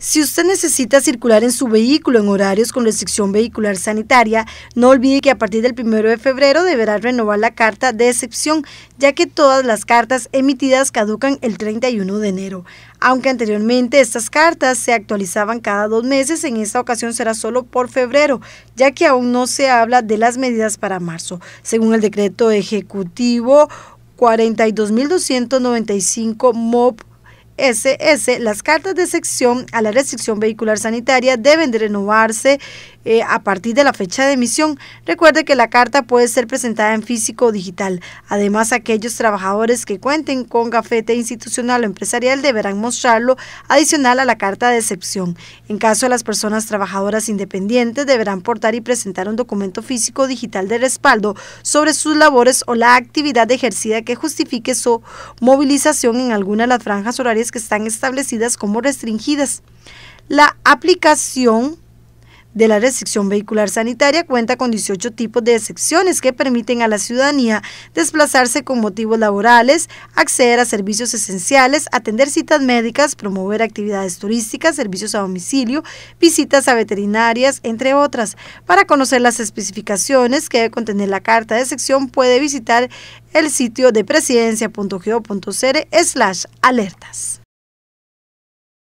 Si usted necesita circular en su vehículo en horarios con restricción vehicular sanitaria, no olvide que a partir del 1 de febrero deberá renovar la carta de excepción, ya que todas las cartas emitidas caducan el 31 de enero. Aunque anteriormente estas cartas se actualizaban cada dos meses, en esta ocasión será solo por febrero, ya que aún no se habla de las medidas para marzo. Según el decreto ejecutivo 42.295 MOP SS, las cartas de sección a la restricción vehicular sanitaria deben renovarse eh, a partir de la fecha de emisión. Recuerde que la carta puede ser presentada en físico o digital. Además, aquellos trabajadores que cuenten con gafete institucional o empresarial deberán mostrarlo adicional a la carta de excepción. En caso de las personas trabajadoras independientes, deberán portar y presentar un documento físico o digital de respaldo sobre sus labores o la actividad ejercida que justifique su movilización en alguna de las franjas horarias que están establecidas como restringidas. La aplicación de la restricción vehicular sanitaria cuenta con 18 tipos de excepciones que permiten a la ciudadanía desplazarse con motivos laborales, acceder a servicios esenciales, atender citas médicas, promover actividades turísticas, servicios a domicilio, visitas a veterinarias, entre otras. Para conocer las especificaciones que debe contener la carta de sección, puede visitar el sitio de presidencia.go.cr. slash alertas.